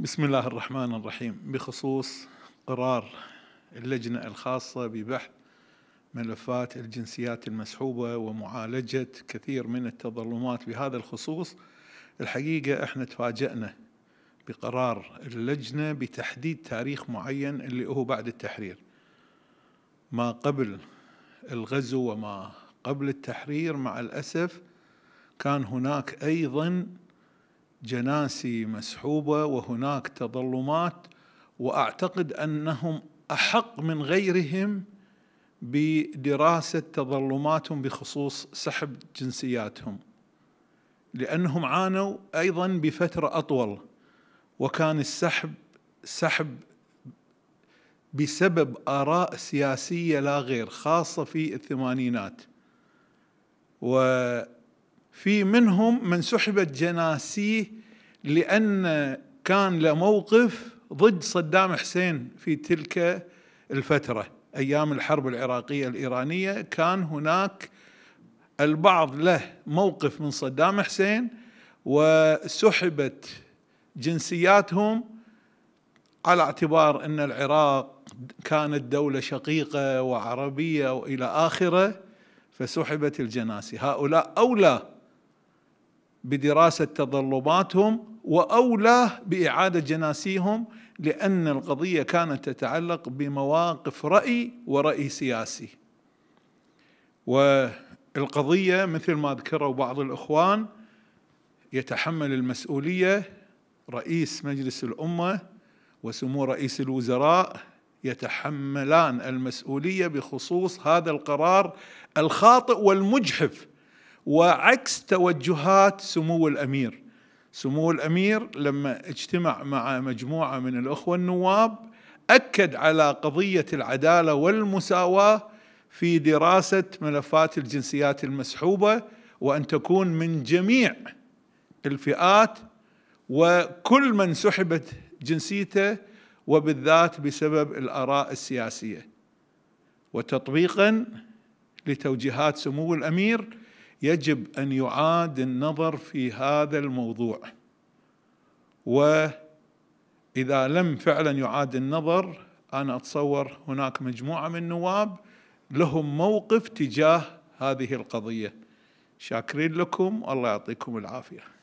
بسم الله الرحمن الرحيم بخصوص قرار اللجنة الخاصة ببحث ملفات الجنسيات المسحوبة ومعالجة كثير من التظلمات بهذا الخصوص الحقيقة احنا تفاجأنا بقرار اللجنة بتحديد تاريخ معين اللي هو بعد التحرير ما قبل الغزو وما قبل التحرير مع الأسف كان هناك أيضاً جناسي مسحوبه وهناك تظلمات واعتقد انهم احق من غيرهم بدراسه تظلماتهم بخصوص سحب جنسياتهم لانهم عانوا ايضا بفتره اطول وكان السحب سحب بسبب اراء سياسيه لا غير خاصه في الثمانينات و في منهم من سحبت جناسيه لأن كان له موقف ضد صدام حسين في تلك الفترة أيام الحرب العراقية الإيرانية كان هناك البعض له موقف من صدام حسين وسحبت جنسياتهم على اعتبار أن العراق كانت دولة شقيقة وعربية وإلى آخره فسحبت الجناسي هؤلاء أولى بدراسة تظلماتهم وأولى بإعادة جناسيهم لأن القضية كانت تتعلق بمواقف رأي ورأي سياسي والقضية مثل ما ذكروا بعض الإخوان يتحمل المسؤولية رئيس مجلس الأمة وسمو رئيس الوزراء يتحملان المسؤولية بخصوص هذا القرار الخاطئ والمجحف وعكس توجهات سمو الامير سمو الامير لما اجتمع مع مجموعه من الاخوه النواب اكد على قضيه العداله والمساواه في دراسه ملفات الجنسيات المسحوبه وان تكون من جميع الفئات وكل من سحبت جنسيته وبالذات بسبب الاراء السياسيه وتطبيقا لتوجيهات سمو الامير يجب ان يعاد النظر في هذا الموضوع واذا لم فعلا يعاد النظر انا اتصور هناك مجموعه من النواب لهم موقف تجاه هذه القضيه شاكرين لكم والله يعطيكم العافيه